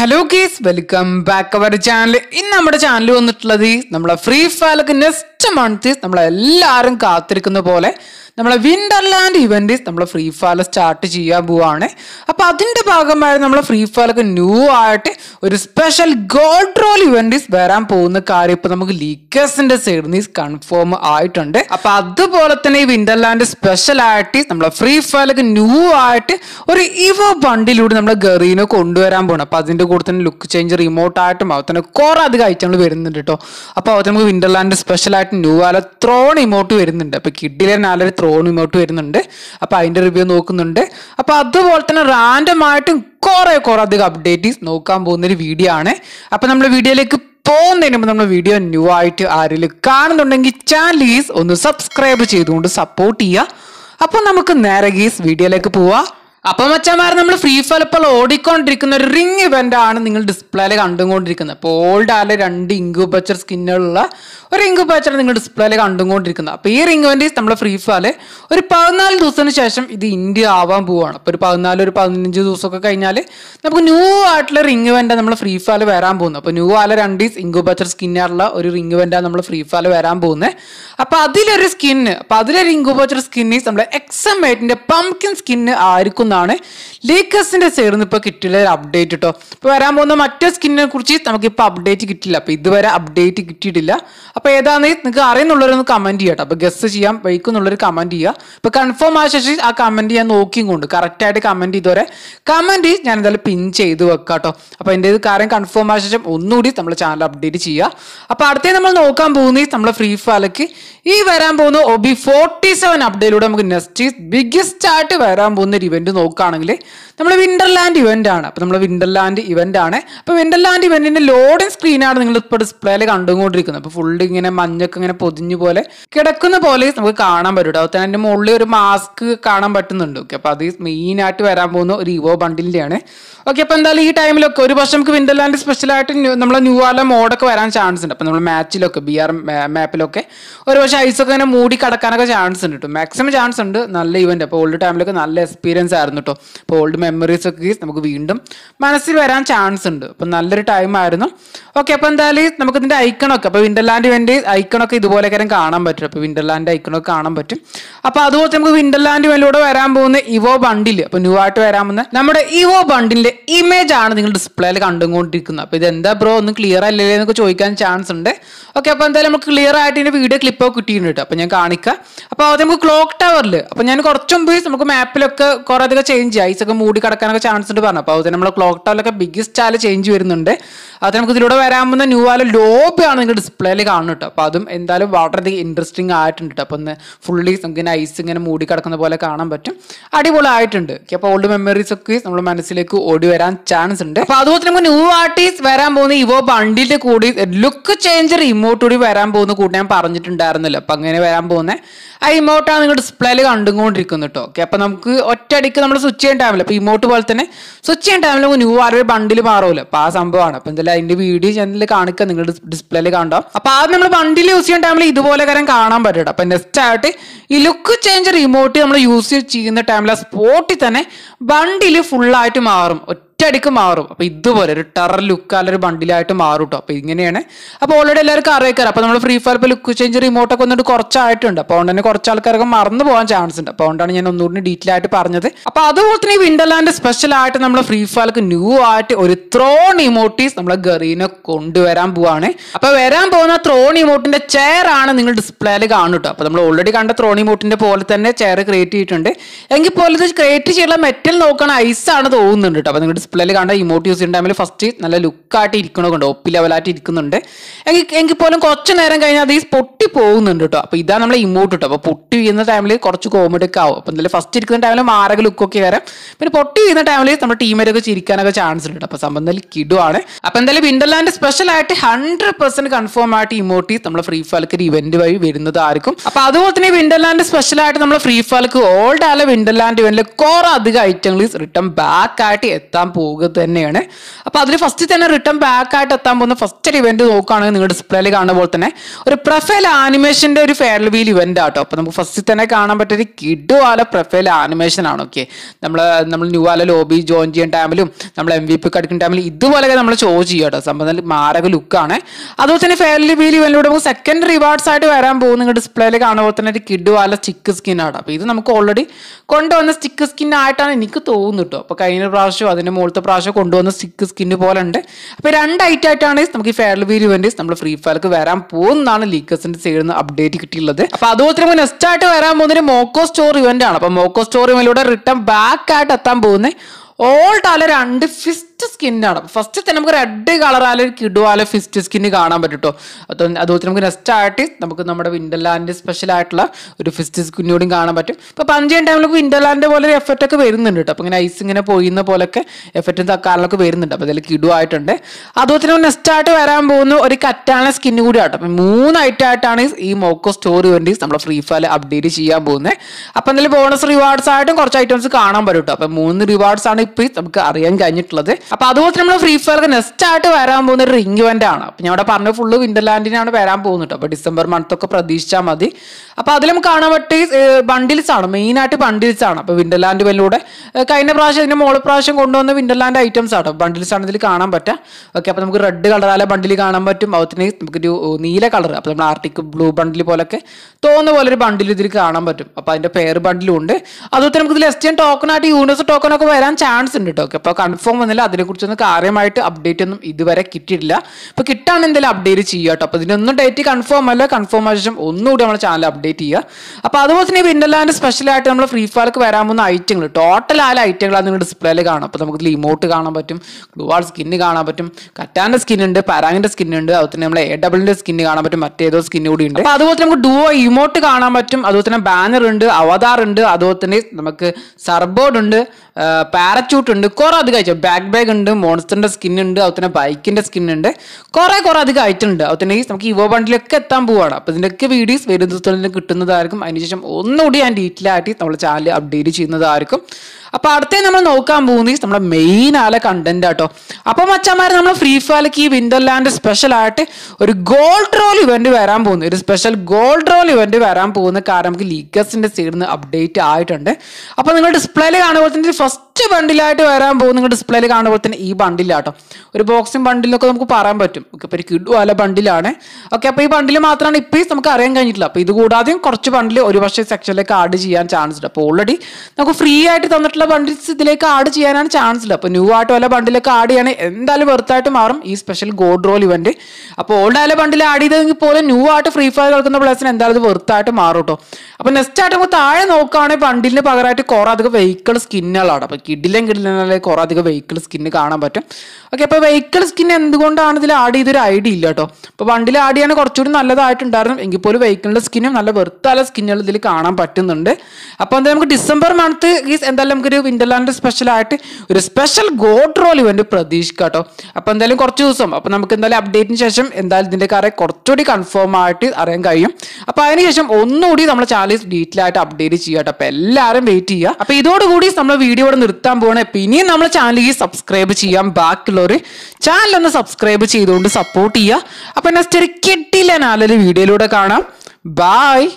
hello guys welcome back our channel ഇന്ന് നമ്മുടെ channel വന്നിട്ടുള്ളത് നമ്മളെ ഫ്രീ ഫയർ നെക്സ്റ്റ് മന്ത് നമ്മളെല്ലാവരും കാത്തിരിക്കുന്ന പോലെ നമ്മളെ ലാൻഡ് ഇവൻറ്റ് നമ്മൾ ഫ്രീ ഫയർ സ്റ്റാർട്ട് ചെയ്യാൻ പോവാണ് അപ്പോൾ അതിൻ്റെ ഭാഗമായി നമ്മൾ ഫ്രീ ഫയർക്ക് ന്യൂ ആയിട്ട് ഒരു സ്പെഷ്യൽ ഗോൾഡ് റോൾ ഇവൻറ്റ് വരാൻ പോകുന്ന കാര്യം ഇപ്പോൾ നമുക്ക് ലീക്കേഴ്സിൻ്റെ സൈഡിൽ നിന്ന് കൺഫേം ആയിട്ടുണ്ട് അപ്പോൾ അതുപോലെ തന്നെ ഈ ലാൻഡ് സ്പെഷ്യൽ ആയിട്ട് നമ്മളെ ഫ്രീ ഫയർക്ക് ന്യൂ ആയിട്ട് ഒരു ഇവോ ബണ്ടിലൂടെ നമ്മൾ ഗറീനെ കൊണ്ടുവരാൻ പോകണം അപ്പോൾ അതിൻ്റെ കൂടെ തന്നെ ലുക്ക് ചേഞ്ച് റിമോട്ട് ആയിട്ടും അവിടെ തന്നെ കുറേ അധികം ഐറ്റങ്ങൾ വരുന്നുണ്ട് കേട്ടോ അപ്പോൾ അവിടെ നമുക്ക് ലാൻഡ് സ്പെഷ്യൽ ആയിട്ട് ന്യൂ ആയ ത്രോൺ ഇമോട്ട് വരുന്നുണ്ട് അപ്പോൾ കിഡിലെ നാലൊരു ഡ്രോണും ഇങ്ങോട്ട് വരുന്നുണ്ട് അപ്പോൾ അതിൻ്റെ റിവ്യൂ നോക്കുന്നുണ്ട് അപ്പോൾ അതുപോലെ തന്നെ റാൻഡം ആയിട്ടും കുറേ കുറേ അധികം അപ്ഡേറ്റ് നോക്കാൻ പോകുന്നൊരു വീഡിയോ ആണ് അപ്പോൾ നമ്മുടെ വീഡിയോയിലേക്ക് പോകുന്നതിന് മുമ്പ് നമ്മുടെ വീഡിയോ ന്യൂ ആയിട്ട് ആരെങ്കിലും കാണുന്നുണ്ടെങ്കിൽ ചാനൽ ഒന്ന് സബ്സ്ക്രൈബ് ചെയ്തുകൊണ്ട് സപ്പോർട്ട് ചെയ്യുക അപ്പോൾ നമുക്ക് നേരെ ഗീസ് വീഡിയോയിലേക്ക് പോവാം അപ്പൊ മച്ചാമാർ നമ്മൾ ഫ്രീ ഫയർ ഇപ്പോൾ ഓടിക്കൊണ്ടിരിക്കുന്ന ഒരു റിംഗ് ഇവന്റ് ആണ് നിങ്ങൾ ഡിസ്പ്ലേയിൽ കണ്ടുകൊണ്ടിരിക്കുന്നത് അപ്പൊ ഓൾഡ് ആലെ രണ്ട് ഇങ്കുബച്ചർ സ്കിന്നുള്ള ഒരു ഇങ്കുബച്ചർ നിങ്ങൾ ഡിസ്പ്ലേയിൽ കണ്ടുകൊണ്ടിരിക്കുന്നത് അപ്പൊ ഈ റിംഗ് ഇവൻ്റ് നമ്മൾ ഫ്രീ ഫയർ ഒരു പതിനാല് ദിവസത്തിന് ശേഷം ഇത് ഇന്ത്യ ആവാൻ പോവുകയാണ് അപ്പൊ ഒരു പതിനാല് ഒരു പതിനഞ്ച് ദിവസമൊക്കെ കഴിഞ്ഞാൽ നമുക്ക് ന്യൂ ആയിട്ടുള്ള റിംഗ് ഇവന്റ് നമ്മൾ ഫ്രീ ഫയർ വരാൻ പോകുന്നത് അപ്പൊ ന്യൂ ആലെ രണ്ട് ഇങ്കുബച്ചർ സ്കിന്നുള്ള ഒരു റിംഗ് ആണ് നമ്മൾ ഫ്രീ ഫയർ വരാൻ പോകുന്നത് അപ്പൊ അതിലൊരു സ്കിന്ന് അപ്പൊ അതിലൊരു ഇങ്കുബച്ചർ സ്കിന്നിസ് നമ്മൾ എക്സം എയ്റ്റിൻ്റെ പംകിൻ സ്കിന്ന് ആയിരിക്കും എന്നാണ് ലേക്കേഴ്സിന്റെ സൈഡിൽ നിന്ന് ഇപ്പൊ കിട്ടില്ല ഒരു അപ്ഡേറ്റ് കേട്ടോ ഇപ്പൊ വരാൻ പോകുന്ന മറ്റേ സ്കിന്നിനെ കുറിച്ച് നമുക്ക് ഇപ്പൊ അപ്ഡേറ്റ് കിട്ടില്ല അപ്പൊ ഇതുവരെ അപ്ഡേറ്റ് കിട്ടിയിട്ടില്ല അപ്പൊ ഏതാന്ന് നിങ്ങൾക്ക് അറിയുന്നുള്ളവരൊന്ന് കമന്റ് ചെയ്യട്ടോ അപ്പൊ ഗസ്റ്റ് ചെയ്യാൻ വൈക്കുന്നുള്ളൊരു കമന്റ് ചെയ്യുക ഇപ്പോൾ കൺഫേം ആയ ശേഷം ആ കമന്റ് ഞാൻ നോക്കിയും കൊണ്ട് ആയിട്ട് കമന്റ് ഇതുവരെ കമന്റ് ഞാൻ എന്തായാലും പിൻ ചെയ്ത് വെക്കാം കേട്ടോ അപ്പൊ എൻ്റെ കാര്യം കൺഫേം ആയ ശേഷം ഒന്നുകൂടി നമ്മൾ ചാനൽ അപ്ഡേറ്റ് ചെയ്യുക അപ്പൊ അടുത്തേ നമ്മൾ നോക്കാൻ പോകുന്ന നമ്മളെ ഫ്രീ ഫയലേക്ക് ഈ വരാൻ പോകുന്ന ഒബി ഫോർട്ടി സെവൻ അപ്ഡേറ്റിലൂടെ നമുക്ക് നെക്സ്റ്റ് ബിഗ്ഗസ്റ്റ് ആയിട്ട് വരാൻ പോകുന്ന ഒരു ഇവന്റ് നോക്കുകയാണെങ്കിൽ നമ്മൾ വിൻ്റർലാൻഡ് ഇവൻ്റ് ആണ് അപ്പോൾ നമ്മൾ വിൻ്റർലാൻഡ് ഇവൻ്റ് ആണ് അപ്പോൾ വിൻ്റർലാൻഡ് ഇവൻറ്റിൻ്റെ ലോഡിങ് സ്ക്രീനാണ് നിങ്ങൾ ഇപ്പോൾ ഡിസ്പ്ലേയിൽ കണ്ടുകൊണ്ടിരിക്കുന്നത് അപ്പോൾ ഫുള്ള് ഇങ്ങനെ മഞ്ഞൊക്കെ ഇങ്ങനെ പൊതിഞ്ഞു പോലെ കിടക്കുന്ന പോലെ നമുക്ക് കാണാൻ പറ്റും അതുപോലെ തന്നെ മുകളിൽ ഒരു മാസ്ക് കാണാൻ പറ്റുന്നുണ്ട് ഓക്കെ അപ്പോൾ അത് മെയിനായിട്ട് വരാൻ പോകുന്ന ഒരു ഇവോ ബണ്ടിൻ്റെയാണ് ഓക്കെ അപ്പോൾ എന്തായാലും ഈ ടൈമിലൊക്കെ ഒരു പക്ഷേ നമുക്ക് വിൻ്റർലാൻഡ് സ്പെഷ്യലായിട്ട് നമ്മളെ ന്യൂ ആല മോഡൊക്കെ വരാൻ ചാൻസ് ഉണ്ട് അപ്പോൾ നമ്മൾ മാച്ചിലൊക്കെ ബി ആർ മാപ്പിലൊക്കെ ഒരു പക്ഷേ ഐസൊക്കെ ഇങ്ങനെ മൂടി കിടക്കാനൊക്കെ ചാൻസ് ഉണ്ട് കേട്ടോ മാക്സിമം ചാൻസ് ഉണ്ട് നല്ല ഇവൻ്റ് അപ്പോൾ ഓൾഡ് ടൈമിലൊക്കെ നല്ല എക്സ്പീരിയൻസ് ആയിരുന്നു ഉണ്ടായിരുന്നു കേട്ടോ അപ്പോൾ ഓൾഡ് മെമ്മറീസ് ഒക്കെ നമുക്ക് വീണ്ടും മനസ്സിൽ വരാൻ ചാൻസ് ഉണ്ട് അപ്പം നല്ലൊരു ടൈം ആയിരുന്നു ഓക്കെ അപ്പോൾ എന്തായാലും നമുക്ക് ഇതിൻ്റെ ഐക്കണൊക്കെ അപ്പോൾ വിൻ്റർലാൻഡ് വേണ്ടി ഐക്കണൊക്കെ ഇതുപോലെ കാര്യം കാണാൻ പറ്റും അപ്പോൾ വിൻ്റർലാൻഡ് ഐക്കണൊക്കെ കാണാൻ പറ്റും അപ്പോൾ അതുപോലെ നമുക്ക് വിൻ്റർലാൻഡ് ഇവനിലൂടെ വരാൻ പോകുന്ന ഇവോ ബണ്ടിൽ അപ്പോൾ ന്യൂ ആയിട്ട് വരാൻ പോകുന്ന നമ്മുടെ ഇവോ ബണ്ടിൻ്റെ ഇമേജ് ആണ് നിങ്ങൾ ഡിസ്പ്ലേയിൽ കണ്ടുകൊണ്ടിരിക്കുന്നത് അപ്പോൾ ഇത് എന്താ ബ്രോ ഒന്നും ക്ലിയർ അല്ലേ എന്നൊക്കെ ചോദിക്കാൻ ചാൻസ് ഉണ്ട് ഓക്കെ അപ്പോൾ എന്തായാലും നമുക്ക് ക്ലിയർ ആയിട്ട് ഇതിൻ്റെ വീഡിയോ ക്ലിപ്പ് ഒക്കെ കിട്ടിയിട്ടുണ്ട് അപ്പോൾ ഞാൻ കാണിക്കാം അപ്പോൾ അത് നമുക്ക് ക്ലോക്ക് ടവറിൽ അപ്പോൾ ഞാൻ കുറച്ചും മുമ്പ് നമുക്ക് മാപ്പിലൊക്കെ കുറേ ഒക്കെ ചേഞ്ച് ചെയ്യുക ഐസൊക്കെ മൂടി കിടക്കാനൊക്കെ ചാൻസ് ഉണ്ട് പറഞ്ഞു അപ്പോൾ അതുപോലെ നമ്മുടെ ക്ലോക്ക് ടവറിലൊക്കെ ബിഗ്ഗസ്റ്റ് ആല് ചേഞ്ച് വരുന്നുണ്ട് അത് നമുക്ക് ഇതിലൂടെ വരാൻ പോകുന്ന ന്യൂ ആല് ലോബിയാണ് നിങ്ങൾക്ക് ഡിസ്പ്ലേയിൽ കാണുന്നത് കേട്ടോ അപ്പോൾ അതും എന്തായാലും വളരെയധികം ഇൻട്രസ്റ്റിംഗ് ആയിട്ടുണ്ട് കേട്ടോ അപ്പോൾ ഒന്ന് ഫുള്ളി നമുക്ക് ഇങ്ങനെ ഐസ് ഇങ്ങനെ മൂടി കിടക്കുന്ന പോലെ കാണാൻ പറ്റും ആയിട്ടുണ്ട് അപ്പോൾ ഓൾഡ് മെമ്മറീസ് ഒക്കെ നമ്മുടെ മനസ്സിലേക്ക് ഓടി വരാൻ ചാൻസ് ഉണ്ട് അപ്പോൾ അതുപോലെ നമുക്ക് ന്യൂ ആർട്ടിസ്റ്റ് വരാൻ പോകുന്ന ഇവോ ബണ്ടിൻ്റെ കൂടി ലുക്ക് ചേഞ്ചർ ഇമോട്ട് കൂടി വരാൻ പോകുന്ന കൂടി ഞാൻ പറഞ്ഞിട്ടുണ്ടായിരുന്നല്ലോ അപ്പോൾ അങ്ങനെ വരാൻ പോകുന്ന ആ ഇമോട്ടാണ് നിങ്ങൾ ഡിസ്പ്ലേയിൽ കണ്ടുകൊണ്ടിരിക്കുന്നത് കേട്ടോ ഓക്കെ അപ്പോൾ നമുക്ക് ഒറ്റയടിക്ക് നമ്മൾ സ്വിച്ച് ചെയ്യാൻ ടൈമില്ല അപ്പോൾ ഇമോട്ട് പോലെ തന്നെ സ്വിച്ച് ചെയ്യാൻ ടൈമിൽ ന്യൂ ആരുടെ ബണ്ടിൽ മാറൂല അപ്പോൾ ആ സംഭവമാണ് അപ്പോൾ എന്തായാലും അതിന്റെ വീഡിയോ ചാനലിൽ കാണിക്കുക നിങ്ങൾ ഡിസ്പ്ലേയിൽ കാണാം അപ്പോൾ ആദ്യം നമ്മൾ ബണ്ടിൽ യൂസ് ചെയ്യാൻ ടൈമിൽ ഇതുപോലെ കാര്യം കാണാൻ പറ്റും അപ്പോൾ നെക്സ്റ്റ് ആയിട്ട് ഈ ലുക്ക് ചേഞ്ച് റിമോട്ട് നമ്മൾ യൂസ് ചെയ്യുന്ന ടൈമിൽ ആ സ്പോട്ടിൽ തന്നെ ബണ്ടിൽ ഫുള്ളായിട്ട് മാറും ഒറ്റയടിക്ക് മാറും അപ്പോൾ ഇതുപോലെ ഒരു ടെറർ ലുക്ക് അല്ല ഒരു ബണ്ടിലായിട്ട് മാറും കേട്ടോ അപ്പോൾ ഇങ്ങനെയാണ് അപ്പോൾ ഓൾറെഡി എല്ലാവർക്കും അറിയിക്കാറ് അപ്പോൾ നമ്മൾ ഫ്രീ ഫയർ ഇപ്പൊ ലുക്ക് ചേഞ്ച് റിമോട്ടൊക്കെ വന്നിട്ട് കുറച്ചായിട്ടുണ്ട് അപ്പോൾ അതുകൊണ്ട് തന്നെ കുറച്ച് ആൾക്കാരൊക്കെ മറന്നു പോകാൻ ചാൻസ് ഉണ്ട് അപ്പോൾ അതുകൊണ്ടാണ് ഞാൻ ഒന്നുകൂടി ഡീറ്റെയിൽ ആയിട്ട് പറഞ്ഞത് അപ്പോൾ അതുപോലെ തന്നെ വിൻഡർലാൻഡ് സ്പെഷ്യൽ ആയിട്ട് നമ്മൾ ഫ്രീ ഫയർക്ക് ന്യൂ ആയിട്ട് ഒരു ത്രോൺ ഇമോട്ടീസ് നമ്മൾ ഗറീനെ കൊണ്ടുവരാൻ പോവാണ് അപ്പോൾ വരാൻ പോകുന്ന ത്രോൺ ഇമോട്ടിന്റെ ചെയർ ആണ് നിങ്ങൾ ഡിസ്പ്ലേയിൽ കാണും കേട്ടോ അപ്പോൾ നമ്മൾ ഓൾറെഡി കണ്ട ത്രോൺ ഇമോട്ടിന്റെ പോലെ തന്നെ ചെയർ ക്രിയേറ്റ് ചെയ്തിട്ടുണ്ട് എങ്കിൽ പോലെ ഇത് ക്രിയേറ്റ് ചെയ്യുള്ള മെറ്റൽ നോക്കണ ഐസ് ആണ് തോന്നുന്നുണ്ട് കേട്ടോ അപ്പോൾ നിങ്ങൾ ഡിസ്പ്ലേയിൽ കാണേണ്ട ഇമോട്ടീവ്സ് ഡാമിൽ ഫസ്റ്റ് നല്ല ലുക്കായിട്ട് ഇരിക്കണമൊക്കെ ഒപ്പി ലെവലായിട്ട് ഇരിക്കുന്നുണ്ട് എങ്കിൽ എങ്കിൽ പോലും കുറച്ച് നേരം കഴിഞ്ഞാൽ അത് ഈ പൊട്ടി പോകുന്നുണ്ട് കേട്ടോ അപ്പോൾ ഇതാണ് നമ്മൾ ഇമോട്ട് കേട്ടോ അപ്പോൾ പൊട്ടി വീഴുന്ന ടൈമിൽ കുറച്ച് കോമഡി ഒക്കെ ആവും അപ്പോൾ എന്തായാലും ഫസ്റ്റ് ഇരിക്കുന്ന ടൈമിൽ മാരക ലുക്കൊക്കെ വരാം പിന്നെ പൊട്ടി വീഴുന്ന ടൈമിൽ നമ്മുടെ ടീമിലൊക്കെ ചിരിക്കാനൊക്കെ ചാൻസ് ഉണ്ട് അപ്പോൾ സംബന്ധത്തിൽ കിടുവാണ് അപ്പോൾ എന്തായാലും വിൻഡർലാൻഡ് സ്പെഷ്യൽ ആയിട്ട് ഹൺഡ്രഡ് പെർസെൻറ്റ് കൺഫേം ആയിട്ട് ഇമോട്ടി നമ്മൾ ഫ്രീ ഫയർക്ക് ഒരു ഇവന്റ് വഴി വരുന്നതായിരിക്കും അപ്പോൾ അതുപോലെ തന്നെ വിൻഡർലാൻഡ് സ്പെഷ്യൽ ആയിട്ട് നമ്മൾ ഫ്രീ ഫയർക്ക് ഓൾഡ് ആയ വിൻഡർലാൻഡ് ഇവൻറ്റിൽ കുറേ അധികം ഐറ്റങ്ങൾ റിട്ടേൺ ബാക്ക് ആയിട്ട് എത്താൻ പോവുക തന്നെയാണ് അപ്പോൾ അതിൽ ഫസ്റ്റ് തന്നെ റിട്ടേൺ ബാക്ക് ആയിട്ട് എത്താൻ പോകുന്ന ഫസ്റ്റ് ഒരു ഇവന്റ് നോക്കുകയാണെങ്കിൽ നിങ്ങളുടെ ഡിസ്പ്ലേയിൽ കാണുന്ന പോലെ തന്നെ ഒരു പ്രൊഫൈൽ ആനിമേഷന്റെ ഒരു ഫെയർലി വീൽ ഇവന്റ് ആട്ടോ അപ്പോൾ നമുക്ക് ഫസ്റ്റ് തന്നെ കാണാൻ പറ്റിയ കിഡു ആല പ്രൊഫൈൽ ആനിമേഷൻ ആണ് ഓക്കെ നമ്മൾ നമ്മൾ ന്യൂ ആല ലോബി ജോയിൻ ചെയ്യുന്ന ടൈമിലും നമ്മൾ എം വി പി കടിക്കുന്ന ടൈമിലും ഇതുപോലെ നമ്മൾ ഷോ ചെയ്യുക കേട്ടോ സംബന്ധം മാരക ലുക്കാണ് അതുപോലെ തന്നെ ഫെയർലി വീൽ ഇവന്റിലൂടെ നമുക്ക് സെക്കൻഡ് റിവാർഡ്സ് ആയിട്ട് വരാൻ പോകും നിങ്ങളുടെ ഡിസ്പ്ലേയിൽ കാണുന്ന പോലെ തന്നെ ഒരു കിഡു ആല സ്റ്റിക്ക് സ്കിൻ ആണ് അപ്പോൾ ഇത് നമുക്ക് ഓൾറെഡി കൊണ്ടുവന്ന സ്റ്റിക്ക് സ്കിൻ ആയിട്ടാണ് എനിക്ക് തോന്നുന്നു കേട്ടോ അപ്പോൾ കഴിഞ്ഞ പ്രാവശ്യം അതിന് മുകളിൽ മുകളിലത്തെ പ്രാവശ്യം കൊണ്ടുവന്ന സിക്ക് സ്കിന്ന് പോലെ ഉണ്ട് അപ്പോൾ രണ്ട് ഐറ്റം ആയിട്ടാണ് നമുക്ക് ഈ ഫെയർലി വീൽ ഇവന്റ്സ് നമ്മൾ ഫ്രീ ഫയർക്ക് വരാൻ പോകുന്നതാണ് ലീക്കേഴ്സിന്റെ സൈഡിൽ നിന്ന് അപ്ഡേറ്റ് കിട്ടിയുള്ളത് അപ്പോൾ അതുപോലെ തന്നെ നെക്സ്റ്റ് ആയിട്ട് വരാൻ പോകുന്നത് മോക്കോ സ്റ്റോർ ഇവൻ്റ് ആണ് അപ്പോൾ മോക്കോ സ്റ്റോർ ഇവന്റിലൂടെ റിട്ടേൺ ബാക്ക് ആയിട്ട് എത്താൻ പോകുന്നത് ഓൾ ടാല രണ്ട് ഫിസ് ഫിസ്റ്റ് സ്കിന്നാണ് ഫസ്റ്റ് തന്നെ നമുക്ക് റെഡ് ഒരു കിടുവാലോ ഫിസ്റ്റ് സ്കിന്ന് കാണാൻ പറ്റും കേട്ടോ അതുപോലെ നമുക്ക് നെക്സ്റ്റ് ആയിട്ട് നമുക്ക് നമ്മുടെ വിൻഡർലാൻഡ് സ്പെഷ്യൽ ആയിട്ടുള്ള ഒരു ഫിസ്റ്റ് സ്കിന്നിനോടും കാണാൻ പറ്റും ഇപ്പോൾ പഞ്ചായൻ ടൈമിലൊക്കെ വിൻഡർലാൻഡ് പോലെ ഒരു എഫക്റ്റ് ഒക്കെ വരുന്നുണ്ട് കേട്ടോ അപ്പോൾ ഇങ്ങനെ ഐസ് ഇങ്ങനെ പോയിന്ന പോലൊക്കെ എഫക്റ്റ് തക്കാലൊക്കെ വരുന്നുണ്ട് അപ്പോൾ അതിൽ കിടുവായിട്ടുണ്ട് അതുപോലെ തന്നെ നെക്സ്റ്റ് ആയിട്ട് വരാൻ പോകുന്ന ഒരു കറ്റാള സ്കിന്ന് കൂടി ആട്ടോ അപ്പം മൂന്ന് ഐറ്റായിട്ടാണ് ഈ മോക്കോ സ്റ്റോറി വേണ്ടി നമ്മൾ ഫ്രീ ഫയർ അപ്ഡേറ്റ് ചെയ്യാൻ പോകുന്നത് അപ്പം എന്തെങ്കിലും ബോണസ് റിവാർഡ്സ് ആയിട്ടും കുറച്ച് ഐറ്റംസ് കാണാൻ പറ്റും കേട്ടോ അപ്പം മൂന്ന് റിവാർഡ്സ് ആണ് ഇപ്പോൾ നമുക്ക് അറിയാൻ കഴിഞ്ഞിട്ടുള്ളത് അപ്പൊ അതുപോലെ നമ്മൾ ഫ്രീ ഫയറിൽ നെക്സ്റ്റ് ആയിട്ട് വരാൻ പോകുന്ന ഒരു റിംഗ് ഇവന്റ് ആണ് അപ്പൊ ഞാൻ അവിടെ പറഞ്ഞ ഫുള്ള് വിന്റർലാൻഡിനാണ് വരാൻ പോകുന്നത് അപ്പൊ ഡിസംബർ മന്ത് ഒക്കെ പ്രതീക്ഷിച്ചാൽ മതി അപ്പൊ അതിലും കാണാൻ പറ്റി ബണ്ടിൽസ് ആണ് മെയിൻ ആയിട്ട് ബണ്ടിൽസ് ആണ് അപ്പൊ വിന്റർലാൻഡ് വെല്ലൂടെ കഴിഞ്ഞ പ്രാവശ്യം ഇതിന്റെ മോള് പ്രാവശ്യം കൊണ്ടുവന്ന വിന്റർലാൻഡ് ഐറ്റംസ് ആണ് ബണ്ടിൽസ് ആണ് ഇതിൽ കാണാൻ പറ്റാ ഓക്കെ അപ്പൊ നമുക്ക് റെഡ് കളറാല ബണ്ടിൽ കാണാൻ പറ്റും അതിന് നമുക്കൊരു നീല കളർ അപ്പൊ നമ്മൾ ആർട്ടിക് ബ്ലൂ ബണ്ടിൽ പോലൊക്കെ തോന്നുന്ന പോലെ ഒരു ബണ്ടിൽ ഇതിൽ കാണാൻ പറ്റും അപ്പൊ അതിന്റെ പേർ ബണ്ടിലും ഉണ്ട് അതുപോലെ നമുക്ക് ഇതിൽ എസ് ടി എൻ ടോക്കൺ ആയിട്ട് യൂണിവേഴ്സ് ടോക്കൺ ഒക്കെ വരാൻ ചാൻസ് ഉണ്ട് കേട്ടോ അപ്പൊ കൺഫേം വന്നില്ല അതിൽ അതിനെക്കുറിച്ചൊന്നും കാര്യമായിട്ട് അപ്ഡേറ്റ് ഒന്നും ഇതുവരെ കിട്ടിയിട്ടില്ല അപ്പോൾ കിട്ടാൻ എന്തെങ്കിലും അപ്ഡേറ്റ് ചെയ്യുക കേട്ടോ അപ്പോൾ ഇതിനൊന്നും ഡേറ്റ് കൺഫേം അല്ല കൺഫേം ആയ ശേഷം ഒന്നുകൂടി നമ്മുടെ ചാനൽ അപ്ഡേറ്റ് ചെയ്യുക അപ്പോൾ അതുപോലെ തന്നെ വിൻഡർലാൻഡ് സ്പെഷ്യലായിട്ട് നമ്മൾ ഫ്രീ ഫയർക്ക് വരാൻ പോകുന്ന ഐറ്റങ്ങൾ ടോട്ടൽ ആ ഐറ്റങ്ങളാണ് നിങ്ങൾ ഡിസ്പ്ലേയിൽ കാണും അപ്പോൾ നമുക്ക് ഇതിൽ ഇമോട്ട് കാണാൻ പറ്റും ഗ്ലുവാൾ സ്കിന്ന് കാണാൻ പറ്റും കറ്റാൻ്റെ സ്കിൻ ഉണ്ട് പരാങ്ങിൻ്റെ സ്കിൻ ഉണ്ട് അതുപോലെ തന്നെ നമ്മൾ എ ഡബിളിൻ്റെ സ്കിന്ന് കാണാൻ പറ്റും മറ്റേതോ സ്കിൻ കൂടി ഉണ്ട് അപ്പോൾ അതുപോലെ നമുക്ക് ഡുവോ ഇമോട്ട് കാണാൻ പറ്റും അതുപോലെ തന്നെ ബാനർ ഉണ്ട് അവതാർ ഉണ്ട് അതുപോലെ തന്നെ നമുക്ക് സർബോർഡ് ഉണ്ട് പാരച്ചൂട്ട് ഉണ്ട് കുറേ അധികം ബാക്ക് ബാഗ് ടാഗ് ഉണ്ട് മോൺസ്റ്ററിന്റെ സ്കിൻ ഉണ്ട് അതുപോലെ തന്നെ സ്കിൻ ഉണ്ട് കുറേ കുറെ അധികം ഐറ്റം ഉണ്ട് അതുപോലെ തന്നെ നമുക്ക് ഇവോ ബണ്ടിലൊക്കെ എത്താൻ പോവാണ് അപ്പൊ ഇതിൻ്റെയൊക്കെ വീഡിയോസ് വരുന്ന ദിവസത്തിൽ കിട്ടുന്നതായിരിക്കും അതിനുശേഷം ഒന്നുകൂടി ഞാൻ ഡീറ്റെയിൽ ആയിട്ട് നമ്മുടെ ചാനൽ അപ്ഡേറ്റ് ചെയ്യുന്നതായിരിക്കും അപ്പൊ അടുത്തേ നമ്മൾ നോക്കാൻ പോകുന്നത് നമ്മുടെ മെയിൻ ആളെ കണ്ടന്റ് ആട്ടോ അപ്പൊ മച്ചന്മാർ നമ്മൾ ഫ്രീ ഫയർക്ക് ഈ വിന്റർലാൻഡ് സ്പെഷ്യൽ ആയിട്ട് ഒരു ഗോൾഡ് റോൾ ഇവന്റ് വരാൻ പോകുന്നു ഒരു സ്പെഷ്യൽ ഗോൾഡ് റോൾ ഇവന്റ് വരാൻ പോകുന്ന കാരണം നമുക്ക് ലീഗസിന്റെ സൈഡിൽ നിന്ന് അപ്ഡേറ്റ് ആയിട്ടുണ്ട് അപ്പൊ നിങ്ങൾ ഡിസ്പ്ലേയിൽ കാണുമ്പോൾ തന്നെ ഫസ്റ്റ് കുറച്ച് ബണ്ടിലായിട്ട് വരാൻ പോകും ഡിസ്പ്ലേയിൽ കാണുന്ന പോലെ തന്നെ ഈ ബണ്ടിലാട്ടോ ഒരു ബോക്സിംഗ് ബണ്ടിലൊക്കെ നമുക്ക് പറയാൻ പറ്റും ഓക്കെ ഒരു കിഡ് പോലെ ബണ്ടിലാണ് ഓക്കെ അപ്പോൾ ഈ ബണ്ടിൽ മാത്രമാണ് ഇപ്പോൾ നമുക്ക് അറിയാൻ കഴിഞ്ഞിട്ടില്ല അപ്പോൾ ഇത് കൂടാതെയും കുറച്ച് ബണ്ടിൽ ഒരു പക്ഷേ സെക്ഷനിലേക്ക് ആഡ് ചെയ്യാൻ ചാൻസ് ഉണ്ട് അപ്പോൾ ഓൾറെഡി നമുക്ക് ഫ്രീ ആയിട്ട് തന്നിട്ടുള്ള ബണ്ടിൽസ് ഇതിലേക്ക് ആഡ് ചെയ്യാനാണ് ചാൻസ് ഇല്ല അപ്പോൾ ന്യൂ ആയിട്ട് വല്ല ബണ്ടിലേക്ക് ആഡ് ചെയ്യാൻ എന്തായാലും വെറുതായിട്ട് മാറും ഈ സ്പെഷ്യൽ ഗോഡ് റോൾ ഇവൻറ്റ് അപ്പോൾ ഓൾഡ് ആയ ബണ്ടിൽ ആഡ് ചെയ്തെങ്കിൽ പോലും ന്യൂ ആയിട്ട് ഫ്രീ ഫയർ കളിക്കുന്ന പ്ലേസിന് എന്തായാലും വെറുതായിട്ട് മാറും കേട്ടോ അപ്പൊ നെക്സ്റ്റ് ആയിട്ട് നമ്മൾ താഴെ നോക്കുകയാണെങ്കിൽ ബണ്ടിലിന് പകരമായിട്ട് കുറേ അധികം വെഹിക്കിൾ സ്കിന്നുകളാണ് അപ്പോൾ കിഡിലും കിഡിലും കുറേ അധികം വെഹിക്കിൾ സ്കിന്ന് കാണാൻ പറ്റും ഓക്കെ അപ്പോൾ വെഹിക്കിൾ സ്കിൻ എന്തുകൊണ്ടാണ് ഇതിൽ ആഡ് ചെയ്തൊരു ഐഡിയ ഇല്ല കേട്ടോ അപ്പോൾ ബണ്ടിൽ ആഡ് ചെയ്യാൻ കുറച്ചുകൂടി നല്ലതായിട്ടുണ്ടായിരുന്നു എങ്കിൽ പോലും വെഹിക്കിളിന്റെ സ്കിന്നും നല്ല വെറുത്താല സ്കിന്നുകൾ ഇതിൽ കാണാൻ പറ്റുന്നുണ്ട് അപ്പോൾ എന്തായാലും നമുക്ക് ഡിസംബർ മന്ത് ഈസ് എന്തായാലും നമുക്കൊരു വിന്റർലാൻഡ് സ്പെഷ്യലായിട്ട് ഒരു സ്പെഷ്യൽ ഗോഡ് റോൾ ഇവന്റ് പ്രതീക്ഷിക്കാം കേട്ടോ അപ്പോൾ എന്തായാലും കുറച്ച് ദിവസം അപ്പോൾ നമുക്ക് എന്തായാലും അപ്ഡേറ്റിന് ശേഷം എന്തായാലും ഇതിന്റെ കാര്യം കുറച്ചുകൂടി കൺഫേം ആയിട്ട് അറിയാൻ കഴിയും അപ്പോൾ അതിനുശേഷം ഒന്നുകൂടി നമ്മുടെ ചാനൽ അനലീസ് ഡീറ്റെയിൽ ആയിട്ട് അപ്ഡേറ്റ് ചെയ്യുക കേട്ടോ അപ്പൊ എല്ലാവരും വെയിറ്റ് ചെയ്യുക അപ്പൊ ഇതോടുകൂടി നമ്മൾ വീഡിയോ ഇവിടെ നിർത്താൻ പോകണേ പിന്നെയും നമ്മൾ ചാനൽ ഈ സബ്സ്ക്രൈബ് ചെയ്യാൻ ബാക്കിയുള്ളവർ ചാനൽ ഒന്ന് സബ്സ്ക്രൈബ് ചെയ്തുകൊണ്ട് സപ്പോർട്ട് ചെയ്യുക അപ്പൊ നെക്സ്റ്റ് ഒരു കിട്ടില്ല അനാലൊരു വീഡിയോയിലൂടെ കാണാം ബായ്